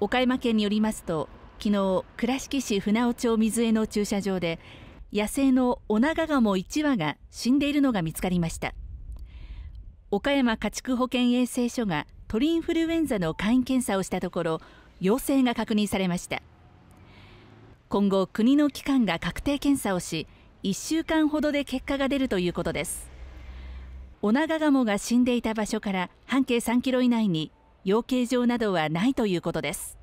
岡山県によりますと昨日倉敷市船尾町水江の駐車場で野生のオナガガモ1羽が死んでいるのが見つかりました岡山家畜保健衛生所が鳥インフルエンザの簡易検査をしたところ陽性が確認されました今後国の機関が確定検査をし1週間ほどで結果が出るということですオナガガモが死んでいた場所から半径3キロ以内に養鶏場などはないということです。